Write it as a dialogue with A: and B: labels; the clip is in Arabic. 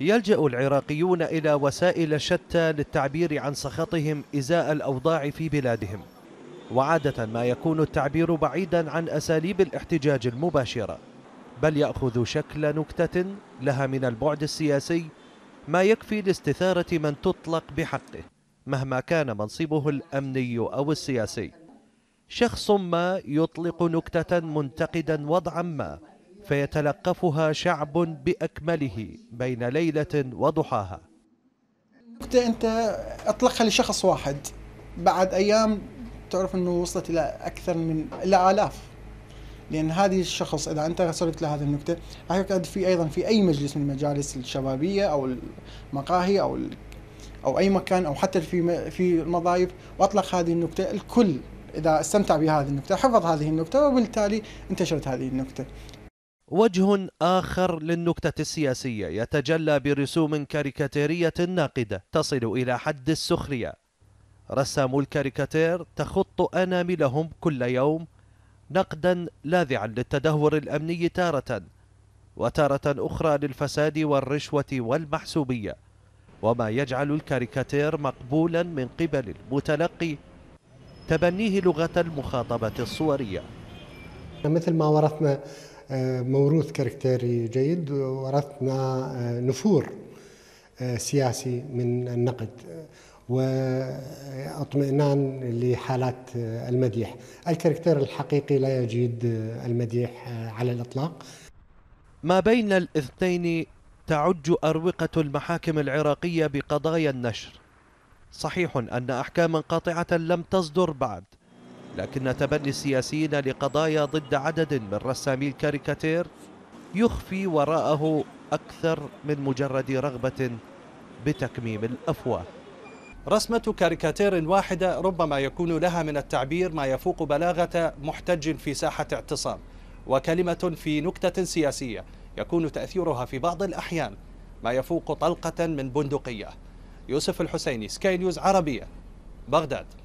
A: يلجأ العراقيون إلى وسائل شتى للتعبير عن سخطهم إزاء الأوضاع في بلادهم وعادة ما يكون التعبير بعيدا عن أساليب الاحتجاج المباشرة بل يأخذ شكل نكتة لها من البعد السياسي ما يكفي لاستثارة من تطلق بحقه مهما كان منصبه الأمني أو السياسي شخص ما يطلق نكتة منتقدا وضعا ما فيتلقفها شعب بأكمله بين ليلة وضحاها
B: نكتة أنت أطلقها لشخص واحد بعد أيام تعرف أنه وصلت إلى أكثر من إلى آلاف لأن هذه الشخص إذا أنت وصلت لهذه النكتة راح يقعد في أيضا في أي مجلس من المجالس الشبابية أو المقاهي أو أو أي مكان أو حتى في في المضايف وأطلق هذه النكتة الكل إذا استمتع بهذه النكتة حفظ هذه النكتة وبالتالي انتشرت هذه النكتة
A: وجه آخر للنكتة السياسية يتجلى برسوم كاريكاتيرية ناقدة تصل إلى حد السخرية رسام الكاريكاتير تخط أناملهم كل يوم نقدا لاذعا للتدهور الأمني تارة وتارة أخرى للفساد والرشوة والمحسوبية وما يجعل الكاريكاتير مقبولا من قبل المتلقي تبنيه لغة المخاطبة الصورية
C: مثل ما ورثنا آه، موروث كاركتيري جيد ورثنا آه، نفور آه، سياسي من النقد واطمئنان لحالات المديح الكاركتير الحقيقي لا يجيد
A: المديح على الإطلاق ما بين الاثنين تعج أروقة المحاكم العراقية بقضايا النشر صحيح أن أحكاما قاطعة لم تصدر بعد لكن تبني السياسيين لقضايا ضد عدد من رسامي الكاريكاتير يخفي وراءه أكثر من مجرد رغبة بتكميم الأفواه رسمة كاريكاتير واحدة ربما يكون لها من التعبير ما يفوق بلاغة محتج في ساحة اعتصام وكلمة في نكتة سياسية يكون تأثيرها في بعض الأحيان ما يفوق طلقة من بندقية يوسف الحسيني سكاي نيوز عربية بغداد